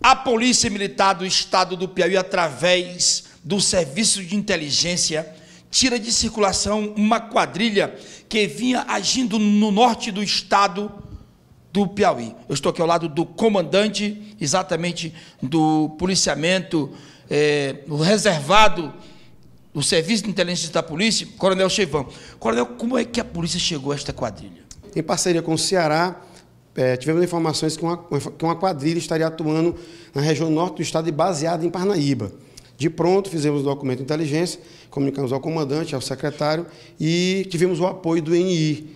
A Polícia Militar do Estado do Piauí, através do Serviço de Inteligência, tira de circulação uma quadrilha que vinha agindo no norte do estado do Piauí. Eu estou aqui ao lado do comandante, exatamente do policiamento é, reservado do Serviço de Inteligência da Polícia, Coronel Chevão. Coronel, como é que a polícia chegou a esta quadrilha? Em parceria com o Ceará, é, tivemos informações que uma, que uma quadrilha estaria atuando na região norte do estado e baseada em Parnaíba. De pronto, fizemos o documento de inteligência, comunicamos ao comandante, ao secretário e tivemos o apoio do NI,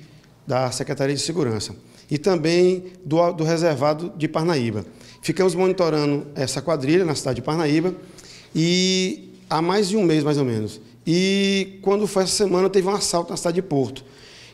da Secretaria de Segurança, e também do, do reservado de Parnaíba. Ficamos monitorando essa quadrilha na cidade de Parnaíba e há mais de um mês, mais ou menos. E quando foi essa semana, teve um assalto na cidade de Porto.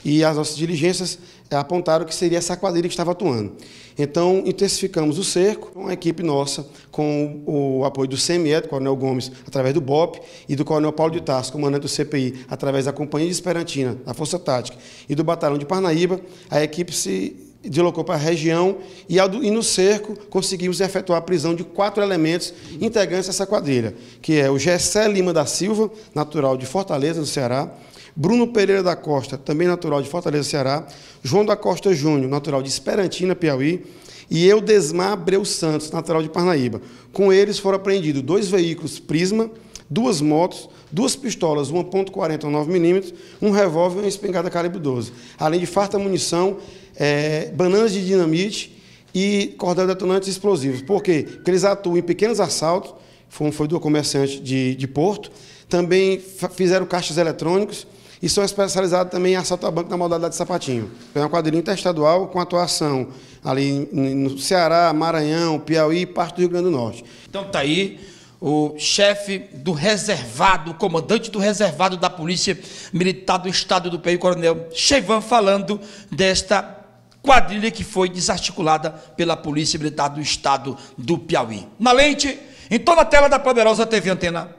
E as nossas diligências é, apontaram que seria essa quadrilha que estava atuando. Então, intensificamos o cerco, uma equipe nossa, com o apoio do CME, do Coronel Gomes, através do BOP, e do Coronel Paulo de Tarso, comandante do CPI, através da Companhia de Esperantina, da Força Tática, e do Batalhão de Parnaíba, a equipe se deslocou para a região e, e no cerco conseguimos efetuar a prisão de quatro elementos integrantes dessa quadrilha, que é o Gessé Lima da Silva, natural de Fortaleza, no Ceará, Bruno Pereira da Costa, também natural de Fortaleza, Ceará, João da Costa Júnior, natural de Esperantina, Piauí, e eu Desmar Abreu Santos, natural de Parnaíba. Com eles foram apreendidos dois veículos Prisma, duas motos, duas pistolas 1.40 9mm, um revólver e uma espingarda calibre 12, além de farta munição, é, bananas de dinamite e cordel detonantes explosivos. Por quê? Porque eles atuam em pequenos assaltos, foi, foi do comerciante de, de Porto, também fizeram caixas eletrônicos, e são especializados também em assalto a banco na modalidade de sapatinho. É uma quadrilha interestadual com atuação ali no Ceará, Maranhão, Piauí e parte do Rio Grande do Norte. Então tá aí o chefe do reservado, o comandante do reservado da Polícia Militar do Estado do Piauí, Coronel Cheivan, falando desta quadrilha que foi desarticulada pela Polícia Militar do Estado do Piauí. Na lente, em toda a tela da poderosa TV Antena